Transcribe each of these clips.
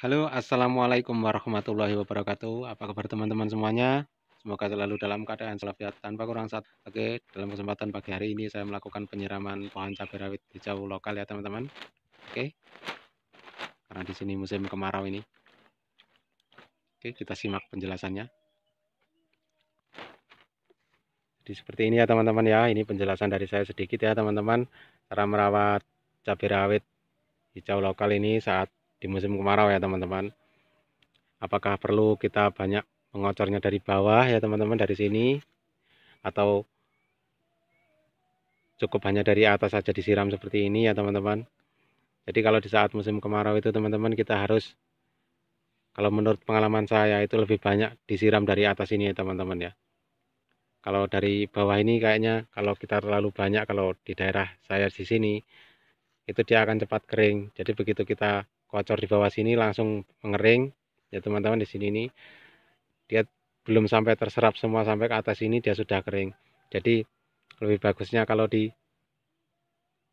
Halo, assalamualaikum warahmatullahi wabarakatuh. Apa kabar teman-teman semuanya? Semoga selalu dalam keadaan selafiat tanpa kurang saat. Oke, dalam kesempatan pagi hari ini saya melakukan penyiraman pohon cabai rawit di jauh lokal ya teman-teman. Oke, karena di sini musim kemarau ini. Oke, kita simak penjelasannya jadi seperti ini ya teman-teman ya ini penjelasan dari saya sedikit ya teman-teman cara merawat cabai rawit hijau lokal ini saat di musim kemarau ya teman-teman apakah perlu kita banyak mengocornya dari bawah ya teman-teman dari sini atau cukup hanya dari atas saja disiram seperti ini ya teman-teman jadi kalau di saat musim kemarau itu teman-teman kita harus kalau menurut pengalaman saya itu lebih banyak disiram dari atas ini ya teman-teman ya kalau dari bawah ini kayaknya kalau kita terlalu banyak kalau di daerah saya di sini itu dia akan cepat kering jadi begitu kita kocor di bawah sini langsung mengering ya teman-teman di sini ini dia belum sampai terserap semua sampai ke atas ini dia sudah kering jadi lebih bagusnya kalau di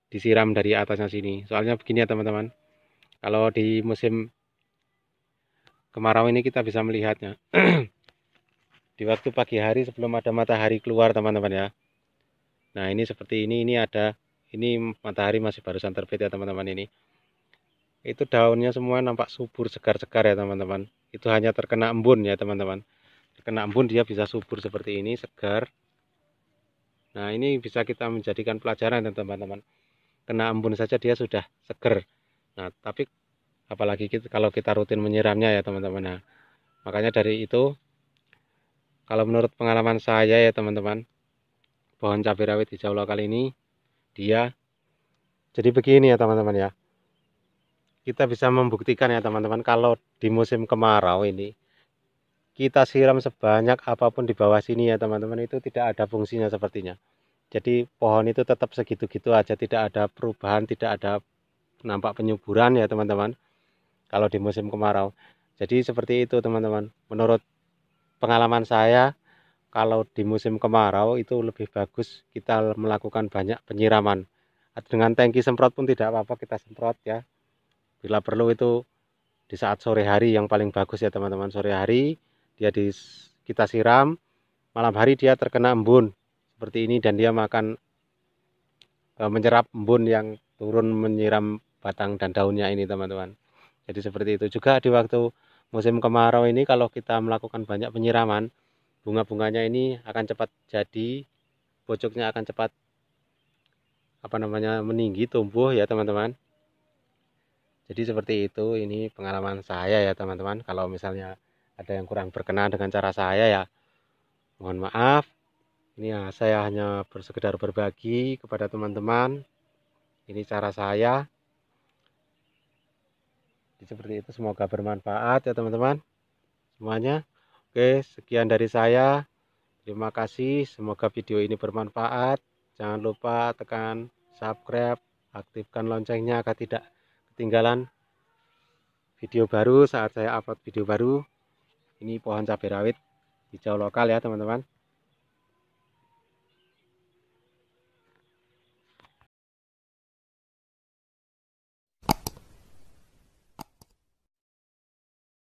disiram dari atasnya sini soalnya begini ya teman-teman kalau di musim kemarau ini kita bisa melihatnya di waktu pagi hari sebelum ada matahari keluar teman-teman ya nah ini seperti ini ini ada ini matahari masih barusan terbit ya teman-teman ini itu daunnya semua nampak subur segar-segar ya teman-teman itu hanya terkena embun ya teman-teman terkena embun dia bisa subur seperti ini segar nah ini bisa kita menjadikan pelajaran ya teman-teman kena embun saja dia sudah seger nah tapi apalagi kita, kalau kita rutin menyiramnya ya teman-teman nah makanya dari itu kalau menurut pengalaman saya ya teman-teman pohon cabai rawit di hijau lokal ini dia jadi begini ya teman-teman ya kita bisa membuktikan ya teman-teman kalau di musim kemarau ini kita siram sebanyak apapun di bawah sini ya teman-teman itu tidak ada fungsinya sepertinya jadi pohon itu tetap segitu-gitu aja tidak ada perubahan tidak ada nampak penyuburan ya teman-teman kalau di musim kemarau jadi seperti itu teman-teman menurut pengalaman saya kalau di musim kemarau itu lebih bagus kita melakukan banyak penyiraman dengan tangki semprot pun tidak apa-apa kita semprot ya bila perlu itu di saat sore hari yang paling bagus ya teman-teman sore hari dia di kita siram malam hari dia terkena embun seperti ini dan dia makan e, menyerap embun yang turun menyiram batang dan daunnya ini teman-teman jadi seperti itu juga di waktu musim kemarau ini kalau kita melakukan banyak penyiraman bunga-bunganya ini akan cepat jadi pucuknya akan cepat apa namanya meninggi tumbuh ya teman-teman jadi seperti itu ini pengalaman saya ya teman-teman kalau misalnya ada yang kurang berkenan dengan cara saya ya mohon maaf ini ya saya hanya bersekedar berbagi kepada teman-teman ini cara saya jadi seperti itu semoga bermanfaat ya teman-teman semuanya. Oke, sekian dari saya. Terima kasih, semoga video ini bermanfaat. Jangan lupa tekan subscribe, aktifkan loncengnya agar tidak ketinggalan video baru saat saya upload video baru. Ini pohon cabai rawit hijau lokal ya teman-teman.